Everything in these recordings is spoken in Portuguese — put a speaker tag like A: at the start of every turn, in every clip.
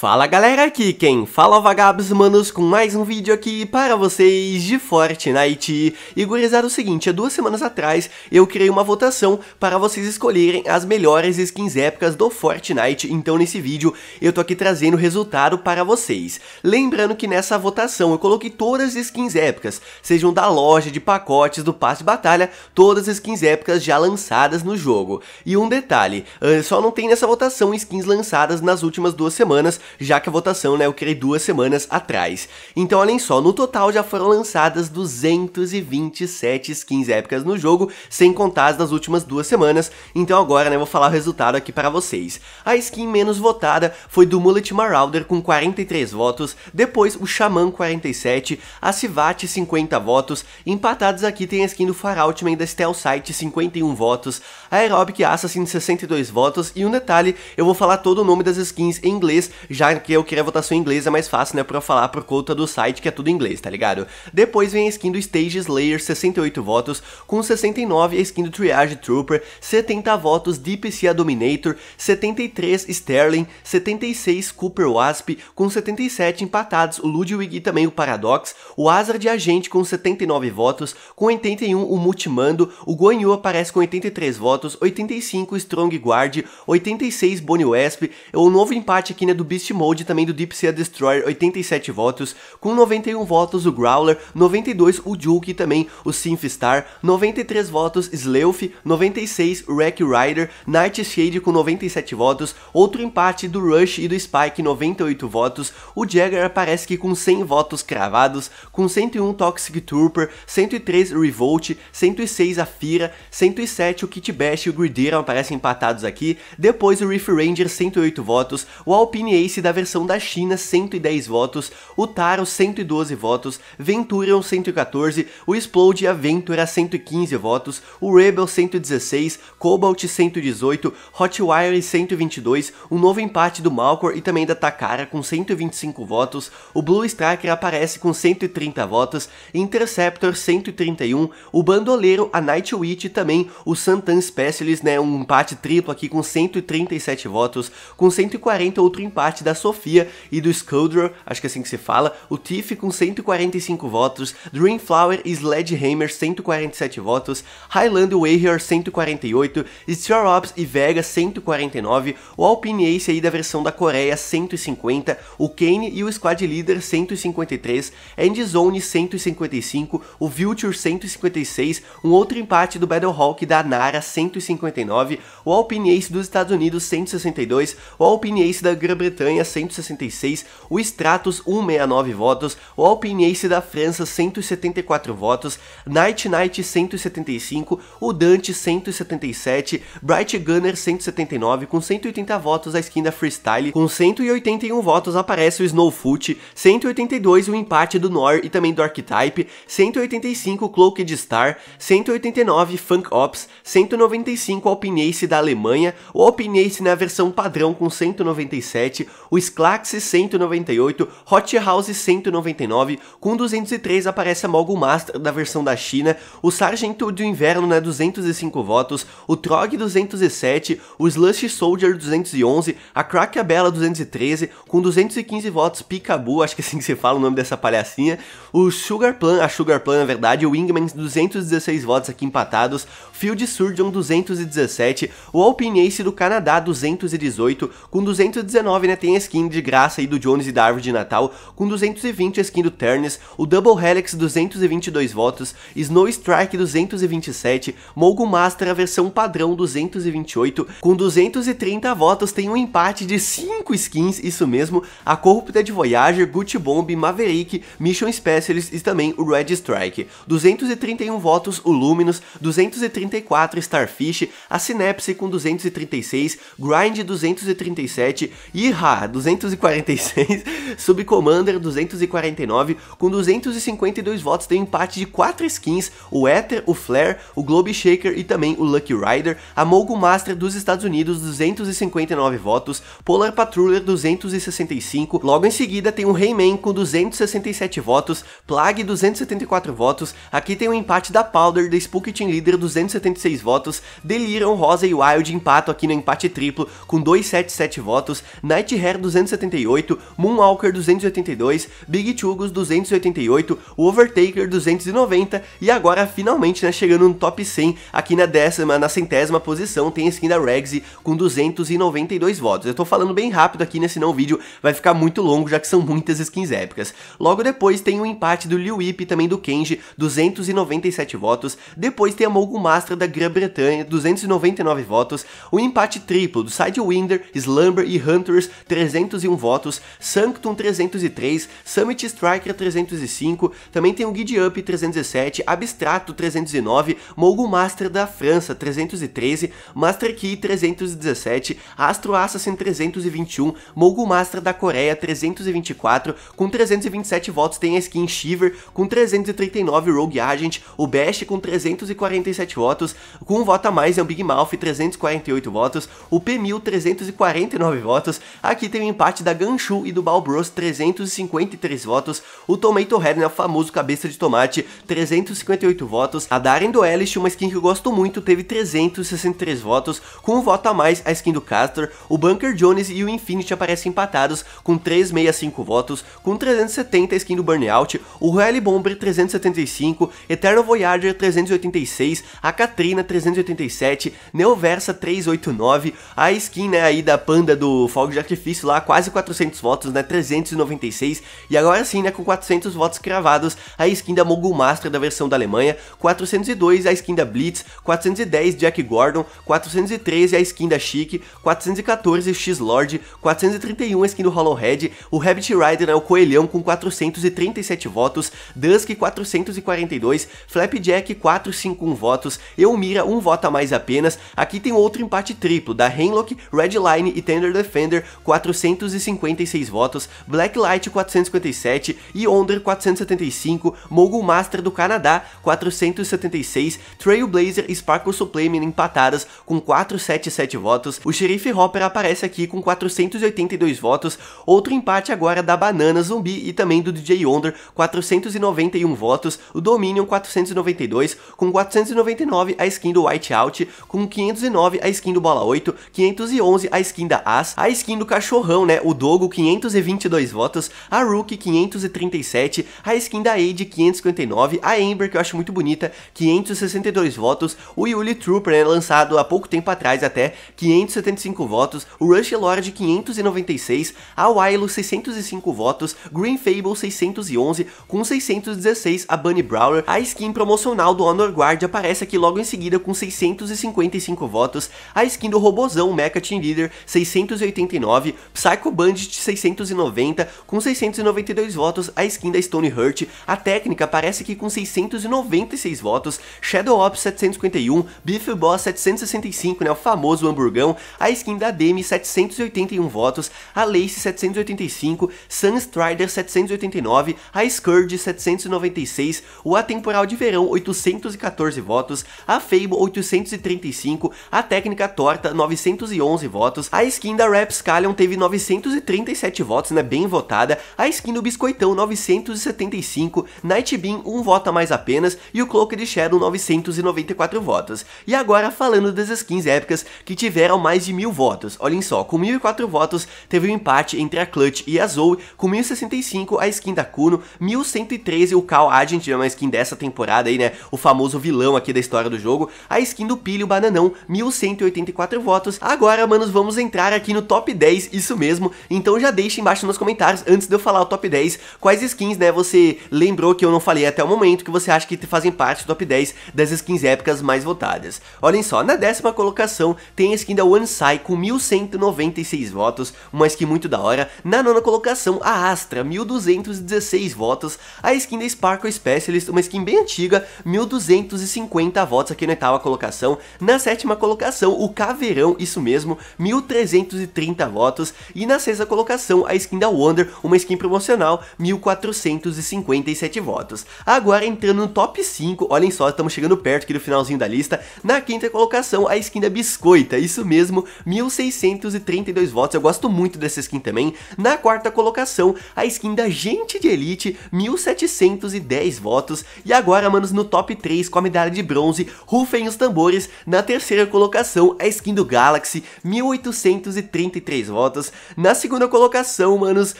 A: Fala galera, aqui quem fala é vagabos manos com mais um vídeo aqui para vocês de Fortnite. E gurizada, é o seguinte, há duas semanas atrás eu criei uma votação para vocês escolherem as melhores skins épicas do Fortnite, então nesse vídeo eu tô aqui trazendo o resultado para vocês. Lembrando que nessa votação eu coloquei todas as skins épicas, sejam da loja, de pacotes, do passe de batalha, todas as skins épicas já lançadas no jogo. E um detalhe, eh, só não tem nessa votação skins lançadas nas últimas duas semanas, já que a votação né, eu criei duas semanas atrás. Então olhem só, no total já foram lançadas 227 skins épicas no jogo, sem contar as das últimas duas semanas, então agora né, eu vou falar o resultado aqui para vocês. A skin menos votada foi do Mullet Marauder com 43 votos, depois o Xamã 47, a Sivat 50 votos, empatados aqui tem a skin do Far Outman da Stealth Site 51 votos, a Aerobic Assassin 62 votos e um detalhe, eu vou falar todo o nome das skins em inglês, já que eu queria a votação em inglês é mais fácil, né, pra falar por conta do site que é tudo em inglês, tá ligado? Depois vem a skin do Stage Slayer, 68 votos, com 69 a skin do Triage Trooper, 70 votos Deep Sea Dominator, 73 Sterling, 76 Cooper Wasp, com 77 empatados o Ludwig e também o Paradox, o Hazard Agente com 79 votos, com 81 o Multimando, o Guanyu aparece com 83 votos, 85 Strong Guard, 86 Bonnie Wasp, o novo empate aqui né, do Beast Mode também do Deep Sea Destroyer 87 votos, com 91 votos o Growler, 92 o Juke e também o Synth Star, 93 votos Sleuf, 96 Wreck Rider, Nightshade com 97 votos, outro empate do Rush e do Spike 98 votos, o Jagger aparece que com 100 votos cravados, com 101 Toxic Trooper, 103 Revolt, 106 a Fira, 107 o Kit Bash e o Gridiron aparecem empatados aqui, depois o Reef Ranger 108 votos, o Alpine Ace da versão da China 110 votos, o Taro 112 votos, Venturion 114, o Explode e a Ventura 115 votos, o Rebel 116, Cobalt 118, Hotwire 122, um novo empate do Malcor e também da Takara com 125 votos, o Blue Striker aparece com 130 votos, Interceptor 131, o Bandoleiro, a Night Witch e também o Santan Specialist, né, um empate triplo aqui com 137 votos, com 140 outro empate empate da Sofia e do Scoundrel, acho que é assim que se fala, o Tiff com 145 votos, Dreamflower e Sledgehammer 147 votos, Highland Warrior 148, Star e Vega 149, o Alpine Ace aí da versão da Coreia 150, o Kane e o Squad Leader 153, Endzone 155, o Vulture 156, um outro empate do Battle Hawk da Nara 159, o Alpine Ace dos Estados Unidos 162, o Alpine Ace da Grã-Bretanha ganha 166, o Stratos 169 votos, o Alpiniace da França 174 votos, Night Knight 175, o Dante 177, Bright Gunner 179 com 180 votos a skin da Freestyle, com 181 votos aparece o Snowfoot, 182 o empate do Nor e também do Archetype, 185 Cloaked Star, 189 Funk Ops, 195 Alpinace da Alemanha, o Alpinace na versão padrão com 197, o Sclax 198, Hot House 199, com 203 aparece a Mogul Master da versão da China, o Sargento do Inverno né, 205 votos, o Trog 207, o Slush Soldier 211, a Crackabella 213, com 215 votos, Picabu, acho que é assim que se fala o nome dessa palhacinha, o Sugar Plan, a Sugar Plan na verdade, o Wingman 216 votos aqui empatados, Field Surgeon 217, o Alpine Ace do Canadá 218, com 219 né, tem skin de graça aí do Jones e da Árvore de Natal, com 220 a skin do Turns, o Double Helix 222 votos, Snow Strike 227, Mogo Master a versão padrão 228, com 230 votos tem um empate de 5 skins, isso mesmo, a Corrupted Voyager, Gucci Bomb, Maverick, Mission Specialist e também o Red Strike. 231 votos o Luminous, 234 Starfish, a Synapse com 236, Grind 237, Iha 246, Subcommander 249, com 252 votos tem um empate de 4 skins, o Ether, o Flare, o Globe Shaker e também o Lucky Rider, a Mogo Master dos Estados Unidos 259 votos, Polar patroller 265, logo em seguida tem o Rayman com 267 votos, Plague 274 votos, aqui tem o um empate da Powder, da Spook Team Leader 276 votos, Delirium, Rosa e Wild empato aqui no empate triplo com 277 votos, Night Hair 278, Moonwalker 282, Big Chugos 288, o Overtaker 290 e agora finalmente né, chegando no top 100 aqui na décima, na centésima posição tem a skin da Regsy com 292 votos. Eu tô falando bem rápido aqui, né, senão o vídeo vai ficar muito longo já que são muitas skins épicas. Logo depois tem o um empate do Liu Ip também do Kenji, 297 votos. Depois tem a Mogul Master da Grã-Bretanha, 299 votos. O um empate triplo do Sidewinder, Slumber e Hunters, 301 votos, Sanctum 303, Summit Striker 305, também tem o Guide Up 307 Abstrato 309, Mogul Master da França 313, Master Key 317, Astro Assassin 321, Mogul Master da Coreia 324, com 327 votos tem a skin Shiver, com 339 Rogue Agent, o Bash com 347 votos, com um voto a mais é o Big Mouth 348 votos, o P1000 349 votos, aqui tem o um empate da Ganshu e do Balbros, 353 votos, o Tomato Head, né, o famoso cabeça de tomate, 358 votos, a Darren do Elish, uma skin que eu gosto muito, teve 363 votos, com um voto a mais a skin do Castor, o Bunker Jones e o Infinity aparecem empatados com 365 votos, com 370 a skin do Burnout, o Rally Bomber 375, Eternal Voyager 386, a Katrina 387, Neoversa 389, a skin né, aí da Panda do Fogo de Artifício lá, quase 400 votos, né, 396, e agora sim, né, com 400 votos cravados, a skin da Mogul Master da versão da Alemanha, 402 a skin da Blitz, 410 Jack Gordon, 413 a skin da Chic, 414 X-Lord, 431 a skin do Hollowhead, o Rabbit Rider, né, o Coelhão com 437 votos, Dusk 442, Flapjack 451 votos, Elmira um voto a mais apenas, aqui tem outro empate triplo, da Henlock, Redline e Tender Defender 4 456 votos, Blacklight 457 e 475, Mogul Master do Canadá 476, Trailblazer e Sparkle Supreme empatadas com 477 votos, o Sheriff Hopper aparece aqui com 482 votos, outro empate agora da Banana Zumbi e também do DJ Yonder 491 votos, o Dominion 492, com 499 a skin do Whiteout, com 509 a skin do Bola 8, 511 a skin da As, a skin do Cachorro né? O Dogo, 522 votos, a Rook, 537, a skin da Age, 559, a Ember, que eu acho muito bonita, 562 votos, o Yuli Trooper, né? lançado há pouco tempo atrás até, 575 votos, o Rush Lord, 596, a Wylo, 605 votos, Green Fable, 611, com 616 a Bunny Brawler, a skin promocional do Honor Guard aparece aqui logo em seguida com 655 votos, a skin do Robozão Mecha Team Leader, 689, Psycho Bandit 690, com 692 votos, a skin da Stone Hurt, a técnica parece que com 696 votos, Shadow Ops 751, Beef Boss 765, né, o famoso hamburgão, a skin da Demi 781 votos, a Lace 785, Sun Strider 789, a Scourge 796, o Atemporal de Verão 814 votos, a Fable 835, a técnica torta 911 votos, a skin da Rapscallion teve 937 votos, né, bem votada, a skin do Biscoitão 975, Nightbeam um voto a mais apenas e o Cloak de Shadow 994 votos. E agora falando das skins épicas que tiveram mais de mil votos, olhem só, com 1004 votos teve um empate entre a Clutch e a Zoe, com 1065 a skin da Kuno, 1113 o Cal Agent, é uma skin dessa temporada aí, né, o famoso vilão aqui da história do jogo, a skin do Pilho Bananão, 1184 votos. Agora, manos, vamos entrar aqui no top 10 skins isso mesmo, então já deixa embaixo nos comentários, antes de eu falar o top 10, quais skins, né, você lembrou que eu não falei até o momento, que você acha que fazem parte do top 10 das skins épicas mais votadas. Olhem só, na décima colocação tem a skin da Wansai com 1196 votos, uma skin muito da hora. Na nona colocação, a Astra, 1216 votos. A skin da Sparkle Specialist, uma skin bem antiga, 1250 votos aqui na oitava colocação. Na sétima colocação, o Caveirão, isso mesmo, 1330 votos. E na sexta colocação, a skin da Wonder, uma skin promocional, 1.457 votos. Agora entrando no top 5, olhem só, estamos chegando perto aqui do finalzinho da lista. Na quinta colocação, a skin da Biscoita, isso mesmo, 1.632 votos. Eu gosto muito dessa skin também. Na quarta colocação, a skin da Gente de Elite, 1.710 votos. E agora, manos, no top 3, com a medalha de bronze, rufem os tambores. Na terceira colocação, a skin do Galaxy, 1.833 votos. Na segunda colocação, manos,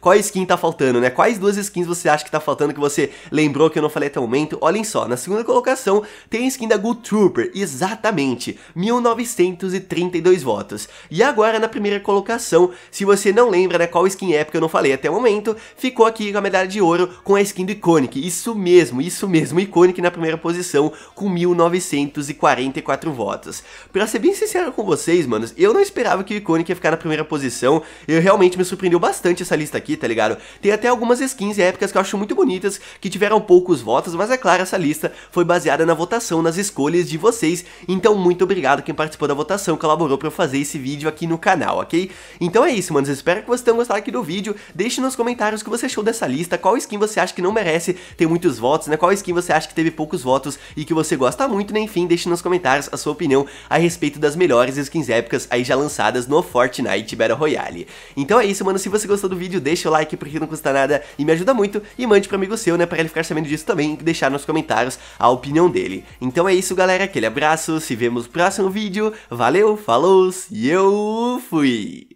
A: qual skin tá faltando, né? Quais duas skins você acha que tá faltando que você lembrou que eu não falei até o momento? Olhem só, na segunda colocação tem a skin da Good Trooper, exatamente, 1932 votos. E agora na primeira colocação, se você não lembra né, qual skin é, porque eu não falei até o momento, ficou aqui com a medalha de ouro com a skin do Iconic, isso mesmo, isso mesmo, Iconic na primeira posição com 1944 votos. Pra ser bem sincero com vocês, manos, eu não esperava que o Iconic ia ficar na primeira posição, eu realmente me surpreendeu bastante essa lista aqui, tá ligado? Tem até algumas skins épicas que eu acho muito bonitas, que tiveram poucos votos, mas é claro, essa lista foi baseada na votação, nas escolhas de vocês. Então, muito obrigado quem participou da votação, colaborou pra eu fazer esse vídeo aqui no canal, ok? Então é isso, manos. Espero que vocês tenham gostado aqui do vídeo. Deixe nos comentários o que você achou dessa lista, qual skin você acha que não merece ter muitos votos, né? Qual skin você acha que teve poucos votos e que você gosta muito, né? Enfim, deixe nos comentários a sua opinião a respeito das melhores skins épicas aí já lançadas no Fortnite Battle Royale detalhe. Então é isso, mano. Se você gostou do vídeo, deixa o like porque não custa nada e me ajuda muito. E mande para amigo seu, né, para ele ficar sabendo disso também e deixar nos comentários a opinião dele. Então é isso, galera. Aquele abraço, se vemos no próximo vídeo. Valeu, falou e eu fui!